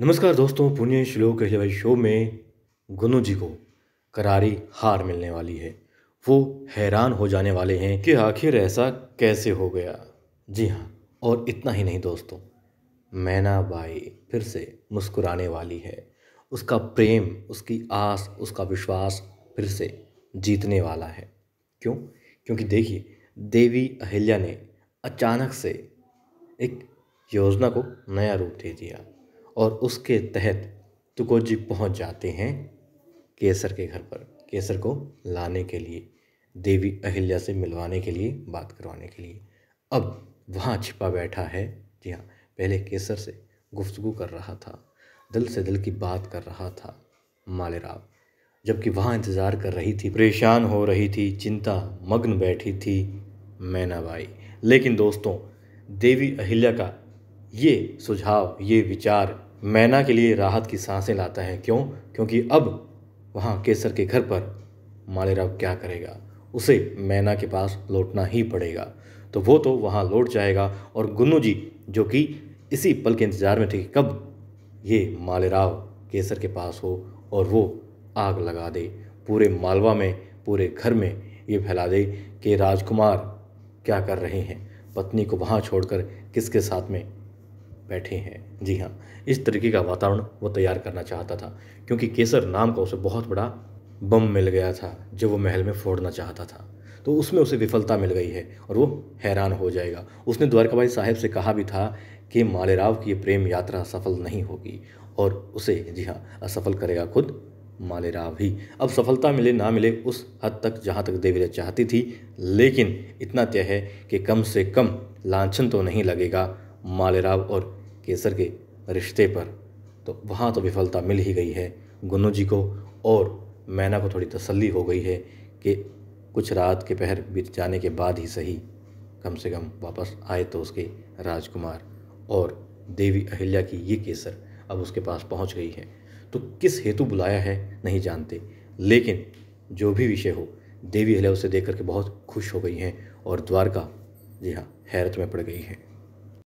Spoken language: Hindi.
नमस्कार दोस्तों पुण्य श्लोक हलवाई शो में गुनु जी को करारी हार मिलने वाली है वो हैरान हो जाने वाले हैं कि आखिर ऐसा कैसे हो गया जी हाँ और इतना ही नहीं दोस्तों मैना बाई फिर से मुस्कुराने वाली है उसका प्रेम उसकी आस उसका विश्वास फिर से जीतने वाला है क्यों क्योंकि देखिए देवी अहिल्या ने अचानक से एक योजना को नया रूप दे दिया और उसके तहत तुको जी पहुँच जाते हैं केसर के घर पर केसर को लाने के लिए देवी अहिल्या से मिलवाने के लिए बात करवाने के लिए अब वहाँ छिपा बैठा है जी हाँ पहले केसर से गुफ्तगु कर रहा था दिल से दिल की बात कर रहा था मालेराव जबकि वहाँ इंतज़ार कर रही थी परेशान हो रही थी चिंता मग्न बैठी थी भाई लेकिन दोस्तों देवी अहिल्या का ये सुझाव ये विचार मैना के लिए राहत की सांसें लाता है क्यों क्योंकि अब वहाँ केसर के घर पर मालेराव क्या करेगा उसे मैना के पास लौटना ही पड़ेगा तो वो तो वहाँ लौट जाएगा और गुन्नू जी जो कि इसी पल के इंतज़ार में थे कि कब ये मालेराव केसर के पास हो और वो आग लगा दे पूरे मालवा में पूरे घर में ये फैला दे कि राजकुमार क्या कर रहे हैं पत्नी को वहाँ छोड़कर किसके साथ में बैठे हैं जी हाँ इस तरीके का वातावरण वो तैयार करना चाहता था क्योंकि केसर नाम का उसे बहुत बड़ा बम मिल गया था जो वो महल में फोड़ना चाहता था तो उसमें उसे विफलता मिल गई है और वो हैरान हो जाएगा उसने द्वारकाबाई साहेब से कहा भी था कि मालेराव की प्रेम यात्रा सफल नहीं होगी और उसे जी हाँ असफल करेगा खुद मालेराव ही अब सफलता मिले ना मिले उस हद तक जहाँ तक देवीरा चाहती थी लेकिन इतना तय है कि कम से कम लाछन तो नहीं लगेगा मालेराव और केसर के रिश्ते पर तो वहाँ तो विफलता मिल ही गई है गुन्नू जी को और मैना को थोड़ी तसल्ली हो गई है कि कुछ रात के पहर बीत जाने के बाद ही सही कम से कम वापस आए तो उसके राजकुमार और देवी अहिल्या की ये केसर अब उसके पास पहुंच गई है तो किस हेतु बुलाया है नहीं जानते लेकिन जो भी विषय हो देवी अहिल्या उसे देख करके बहुत खुश हो गई हैं और द्वारका जी हाँ हैरत में पड़ गई हैं